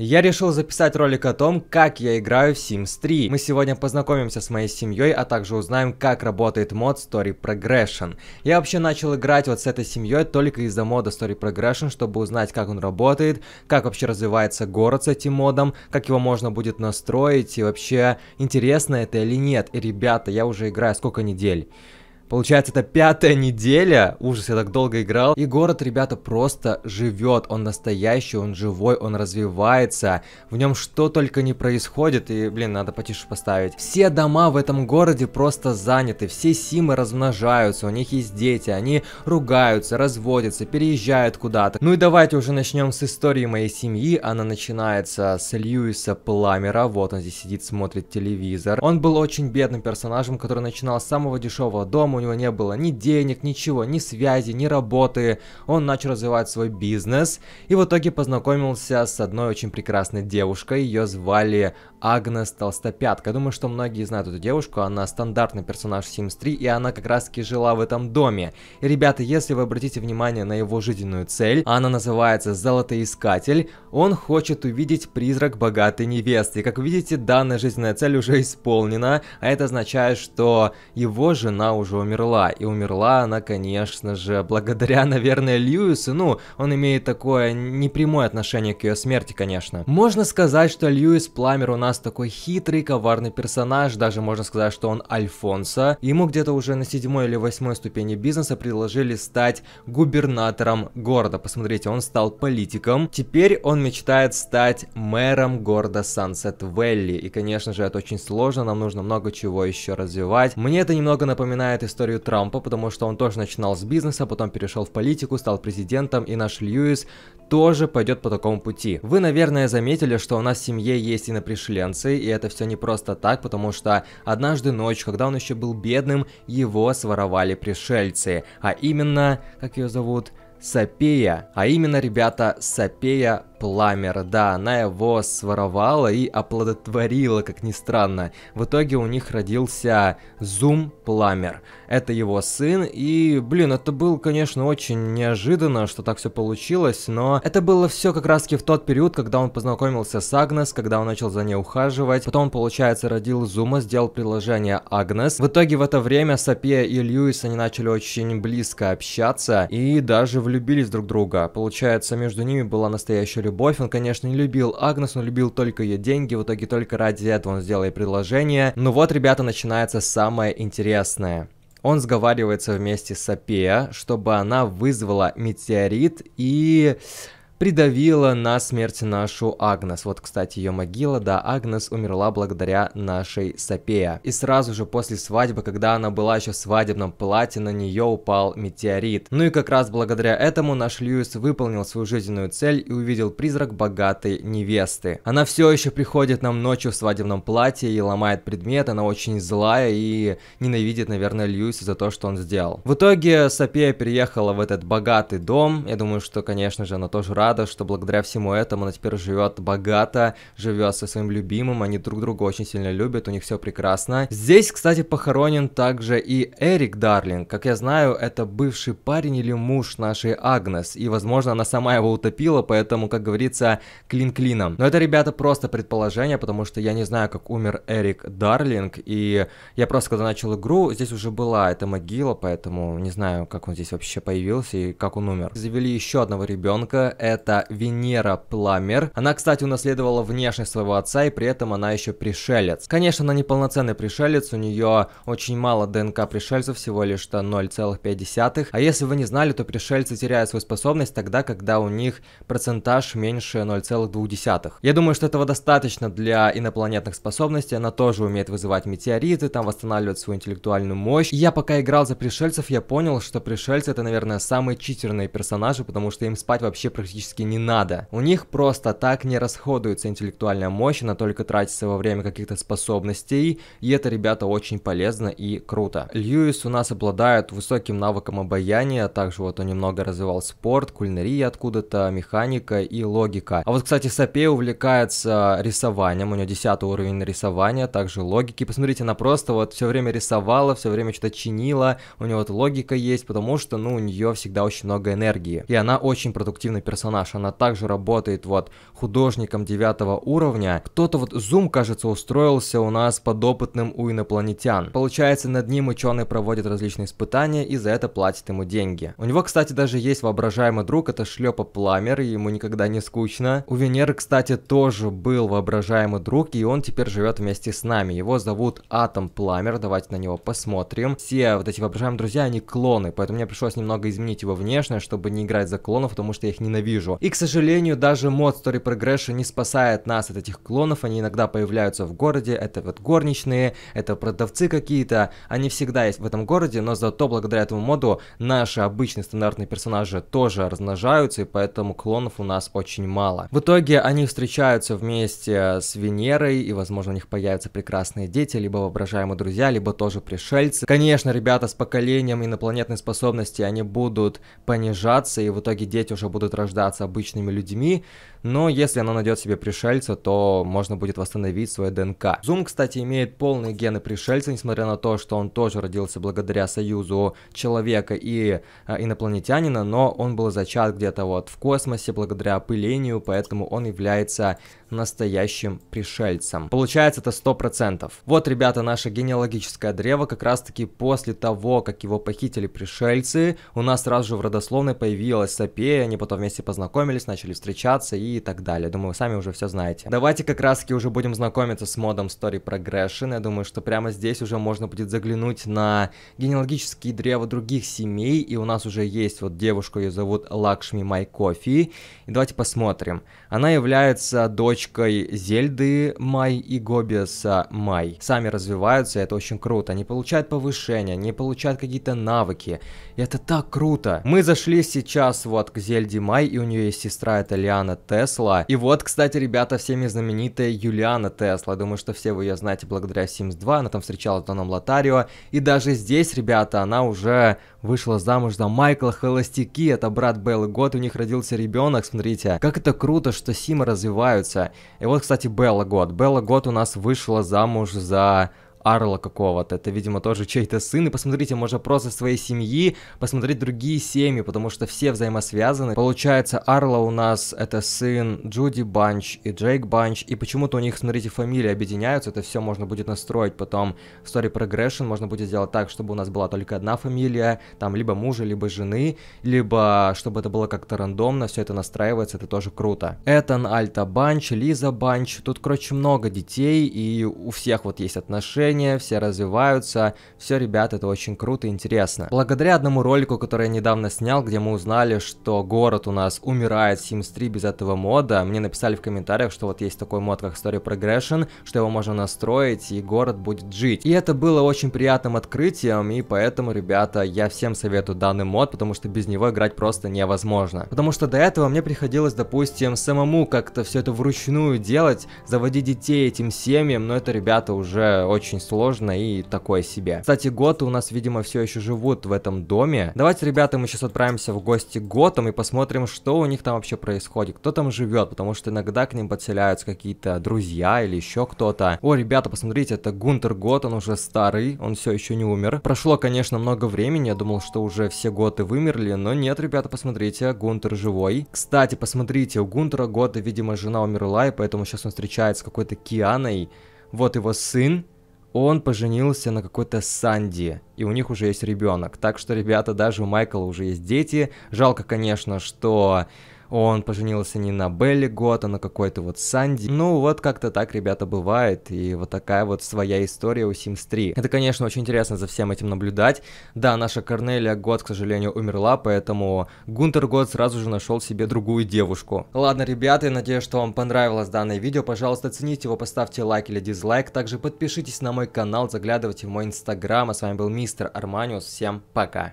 Я решил записать ролик о том, как я играю в Sims 3. Мы сегодня познакомимся с моей семьей, а также узнаем, как работает мод Story Progression. Я вообще начал играть вот с этой семьей только из-за мода Story Progression, чтобы узнать, как он работает, как вообще развивается город с этим модом, как его можно будет настроить и вообще интересно это или нет. И ребята, я уже играю сколько недель. Получается, это пятая неделя. Ужас, я так долго играл. И город, ребята, просто живет. Он настоящий, он живой, он развивается. В нем что только не происходит. И, блин, надо потише поставить. Все дома в этом городе просто заняты. Все симы размножаются, у них есть дети. Они ругаются, разводятся, переезжают куда-то. Ну и давайте уже начнем с истории моей семьи. Она начинается с Льюиса Пламера. Вот он здесь сидит, смотрит телевизор. Он был очень бедным персонажем, который начинал с самого дешевого дома у него не было ни денег, ничего, ни связи, ни работы. Он начал развивать свой бизнес и в итоге познакомился с одной очень прекрасной девушкой. Ее звали Агнес Толстопятка. Я думаю, что многие знают эту девушку. Она стандартный персонаж Sims 3, и она как раз таки жила в этом доме. И, ребята, если вы обратите внимание на его жизненную цель, она называется Золотоискатель, он хочет увидеть призрак богатой невесты. И, как видите, данная жизненная цель уже исполнена, а это означает, что его жена уже умерла умерла. И умерла она, конечно же, благодаря, наверное, Льюису. Ну, он имеет такое непрямое отношение к ее смерти, конечно. Можно сказать, что Льюис Пламер у нас такой хитрый, коварный персонаж. Даже можно сказать, что он Альфонсо. Ему где-то уже на седьмой или восьмой ступени бизнеса предложили стать губернатором города. Посмотрите, он стал политиком. Теперь он мечтает стать мэром города Сансет Вэлли. И, конечно же, это очень сложно, нам нужно много чего еще развивать. Мне это немного напоминает историю историю Трампа, потому что он тоже начинал с бизнеса, потом перешел в политику, стал президентом, и наш Льюис тоже пойдет по такому пути. Вы, наверное, заметили, что у нас в семье есть инопришленцы, и это все не просто так, потому что однажды ночью, когда он еще был бедным, его своровали пришельцы, а именно, как ее зовут, Сапея, а именно, ребята, Сапея Пламер, да, она его своровала и оплодотворила, как ни странно. В итоге у них родился Зум Пламер. Это его сын, и, блин, это было, конечно, очень неожиданно, что так все получилось, но это было все как раз-таки в тот период, когда он познакомился с Агнес, когда он начал за ней ухаживать. Потом, он, получается, родил Зума, сделал предложение Агнес. В итоге в это время Сапия и Льюис, они начали очень близко общаться и даже влюбились друг в друга. Получается, между ними была настоящая любовь. Он, конечно, не любил Агнес, но любил только ее деньги. В итоге только ради этого он сделал ей предложение. Но ну вот, ребята, начинается самое интересное. Он сговаривается вместе с Апея, чтобы она вызвала метеорит и придавила на смерть нашу Агнес. Вот, кстати, ее могила, да, Агнес умерла благодаря нашей Сапея. И сразу же после свадьбы, когда она была еще в свадебном платье, на нее упал метеорит. Ну и как раз благодаря этому наш Льюис выполнил свою жизненную цель и увидел призрак богатой невесты. Она все еще приходит нам ночью в свадебном платье и ломает предмет, она очень злая и ненавидит, наверное, Льюиса за то, что он сделал. В итоге Сапея переехала в этот богатый дом, я думаю, что, конечно же, она тоже рада, рада, что благодаря всему этому она теперь живет богато, живет со своим любимым, они друг друга очень сильно любят, у них все прекрасно. Здесь, кстати, похоронен также и Эрик Дарлинг. Как я знаю, это бывший парень или муж нашей Агнес, и, возможно, она сама его утопила, поэтому, как говорится, клин клином. Но это, ребята, просто предположение, потому что я не знаю, как умер Эрик Дарлинг, и я просто, когда начал игру, здесь уже была эта могила, поэтому не знаю, как он здесь вообще появился и как он умер. Завели еще одного ребенка, это это Венера Пламер. Она, кстати, унаследовала внешность своего отца, и при этом она еще пришелец. Конечно, она неполноценный пришелец, у нее очень мало ДНК пришельцев, всего лишь 0,5. А если вы не знали, то пришельцы теряют свою способность тогда, когда у них процентаж меньше 0,2. Я думаю, что этого достаточно для инопланетных способностей, она тоже умеет вызывать метеориты, там восстанавливать свою интеллектуальную мощь. И я пока играл за пришельцев, я понял, что пришельцы это, наверное, самые читерные персонажи, потому что им спать вообще практически практически не надо. У них просто так не расходуется интеллектуальная мощь, она только тратится во время каких-то способностей, и это, ребята, очень полезно и круто. Льюис у нас обладает высоким навыком обаяния, также вот он немного развивал спорт, кулинария откуда-то, механика и логика. А вот, кстати, Сапей увлекается рисованием, у нее 10 уровень рисования, также логики. Посмотрите, она просто вот все время рисовала, все время что-то чинила, у нее вот логика есть, потому что, ну, у нее всегда очень много энергии. И она очень продуктивный персонаж персонаж, она также работает вот художником девятого уровня. Кто-то вот Зум, кажется, устроился у нас под опытным у инопланетян. Получается, над ним ученые проводят различные испытания и за это платят ему деньги. У него, кстати, даже есть воображаемый друг, это Шлепа Пламер, и ему никогда не скучно. У Венеры, кстати, тоже был воображаемый друг, и он теперь живет вместе с нами. Его зовут Атом Пламер, давайте на него посмотрим. Все вот эти воображаемые друзья, они клоны, поэтому мне пришлось немного изменить его внешность, чтобы не играть за клонов, потому что я их ненавижу вижу. И, к сожалению, даже мод Story Progression не спасает нас от этих клонов, они иногда появляются в городе, это вот горничные, это продавцы какие-то, они всегда есть в этом городе, но зато благодаря этому моду наши обычные стандартные персонажи тоже размножаются, и поэтому клонов у нас очень мало. В итоге они встречаются вместе с Венерой, и, возможно, у них появятся прекрасные дети, либо воображаемые друзья, либо тоже пришельцы. Конечно, ребята с поколением инопланетной способности, они будут понижаться, и в итоге дети уже будут рождаться остаться обычными людьми, но если она найдет себе пришельца, то можно будет восстановить свое ДНК. Зум, кстати, имеет полные гены пришельца, несмотря на то, что он тоже родился благодаря союзу человека и э, инопланетянина, но он был зачат где-то вот в космосе благодаря опылению, поэтому он является настоящим пришельцем. Получается это 100%. Вот, ребята, наше генеалогическое древо, как раз таки после того, как его похитили пришельцы, у нас сразу же в родословной появилась Сапея, они потом вместе познакомились познакомились, начали встречаться и так далее. Думаю, вы сами уже все знаете. Давайте как раз таки уже будем знакомиться с модом Story Progression. Я думаю, что прямо здесь уже можно будет заглянуть на генеалогические древа других семей. И у нас уже есть вот девушку, ее зовут Лакшми Майкофи. И давайте посмотрим. Она является дочкой Зельды Май и Гобиаса Май. Сами развиваются, это очень круто. Они получают повышение, они получают какие-то навыки. И это так круто. Мы зашли сейчас вот к Зельде Май, и у нее есть сестра, это Лиана Тесла. И вот, кстати, ребята, всеми знаменитая Юлиана Тесла. Думаю, что все вы ее знаете благодаря Sims 2. Она там встречалась с Доном Лотарио. И даже здесь, ребята, она уже вышла замуж за Майкла Холостяки. Это брат Беллы Год. У них родился ребенок. Смотрите, как это круто, что Симы развиваются. И вот, кстати, Белла Год. Белла Год у нас вышла замуж за Арла какого-то. Это, видимо, тоже чей-то сын. И посмотрите, можно просто своей семьи посмотреть другие семьи, потому что все взаимосвязаны. Получается, Арла у нас это сын Джуди Банч и Джейк Банч. И почему-то у них, смотрите, фамилии объединяются. Это все можно будет настроить потом в Story Progression. Можно будет сделать так, чтобы у нас была только одна фамилия. Там либо мужа, либо жены. Либо чтобы это было как-то рандомно. Все это настраивается. Это тоже круто. Этан Альта Банч, Лиза Банч. Тут, короче, много детей. И у всех вот есть отношения улучшения, все развиваются. Все, ребят, это очень круто и интересно. Благодаря одному ролику, который я недавно снял, где мы узнали, что город у нас умирает в Sims 3 без этого мода, мне написали в комментариях, что вот есть такой мод, как Story Progression, что его можно настроить, и город будет жить. И это было очень приятным открытием, и поэтому, ребята, я всем советую данный мод, потому что без него играть просто невозможно. Потому что до этого мне приходилось, допустим, самому как-то все это вручную делать, заводить детей этим семьям, но это, ребята, уже очень очень сложно и такое себе. Кстати, готы у нас, видимо, все еще живут в этом доме. Давайте, ребята, мы сейчас отправимся в гости к готам и посмотрим, что у них там вообще происходит, кто там живет, потому что иногда к ним подселяются какие-то друзья или еще кто-то. О, ребята, посмотрите, это Гунтер Гот, он уже старый, он все еще не умер. Прошло, конечно, много времени, я думал, что уже все готы вымерли, но нет, ребята, посмотрите, Гунтер живой. Кстати, посмотрите, у Гунтера Гота, видимо, жена умерла, и поэтому сейчас он встречается с какой-то Кианой. Вот его сын, он поженился на какой-то Санди, и у них уже есть ребенок. Так что, ребята, даже у Майкла уже есть дети. Жалко, конечно, что он поженился не на Белли Гот, а на какой-то вот Санди. Ну, вот как-то так, ребята, бывает. И вот такая вот своя история у Sims 3. Это, конечно, очень интересно за всем этим наблюдать. Да, наша Корнелия Гот, к сожалению, умерла, поэтому Гунтер Гот сразу же нашел себе другую девушку. Ладно, ребята, я надеюсь, что вам понравилось данное видео. Пожалуйста, оцените его, поставьте лайк или дизлайк. Также подпишитесь на мой канал, заглядывайте в мой инстаграм. А с вами был мистер Арманиус. Всем пока.